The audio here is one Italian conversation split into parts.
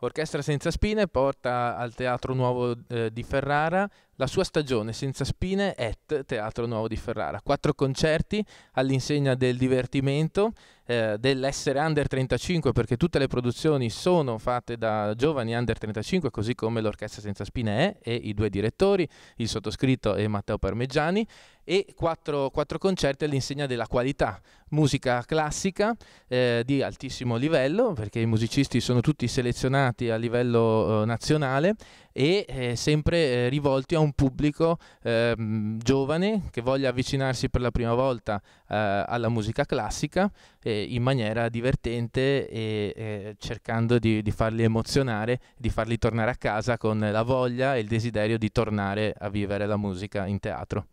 Orchestra senza spine porta al Teatro Nuovo eh, di Ferrara la sua stagione senza spine at Teatro Nuovo di Ferrara. Quattro concerti all'insegna del divertimento, eh, dell'essere under 35, perché tutte le produzioni sono fatte da giovani under 35, così come l'Orchestra Senza Spine è, e i due direttori, il sottoscritto e Matteo Parmeggiani, e quattro, quattro concerti all'insegna della qualità. Musica classica eh, di altissimo livello, perché i musicisti sono tutti selezionati a livello eh, nazionale, e eh, sempre eh, rivolti a un pubblico ehm, giovane che voglia avvicinarsi per la prima volta eh, alla musica classica eh, in maniera divertente e eh, cercando di, di, farli emozionare, di farli tornare a casa con la voglia e il desiderio di tornare a vivere la musica in teatro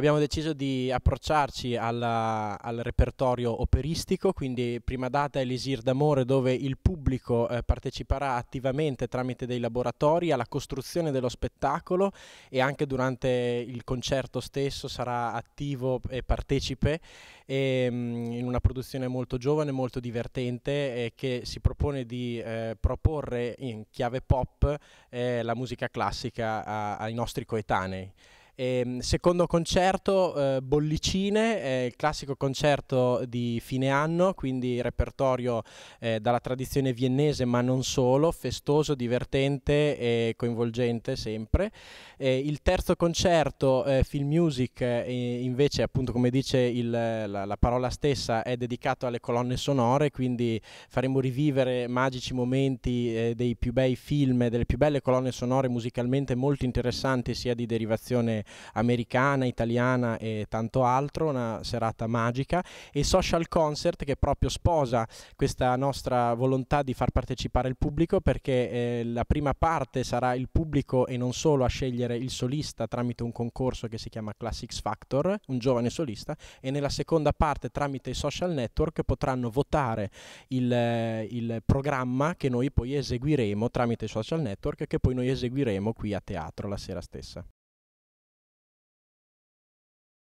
abbiamo deciso di approcciarci alla, al repertorio operistico, quindi prima data è l'Isir d'Amore dove il pubblico eh, parteciperà attivamente tramite dei laboratori alla costruzione dello spettacolo e anche durante il concerto stesso sarà attivo e partecipe e, ehm, mh, in una produzione molto giovane, molto divertente eh, che si propone di eh, proporre in chiave pop eh, la musica classica a, ai nostri coetanei. E, ehm, secondo concerto, eh, Bollicine, eh, il classico concerto di fine anno, quindi repertorio eh, dalla tradizione viennese ma non solo, festoso, divertente e coinvolgente sempre. il terzo concerto, eh, Film Music, eh, invece appunto come dice il, la, la parola stessa, è dedicato alle colonne sonore, quindi faremo rivivere magici momenti eh, dei più bei film, delle più belle colonne sonore musicalmente molto interessanti sia di derivazione americana, italiana e tanto altro, una serata magica e Social Concert che proprio sposa questa nostra volontà di far partecipare il pubblico perché eh, la prima parte sarà il pubblico e non solo a scegliere il solista tramite un concorso che si chiama Classics Factor, un giovane solista, e nella seconda parte tramite i social network potranno votare il, eh, il programma che noi poi eseguiremo tramite i social network che poi noi eseguiremo qui a teatro la sera stessa.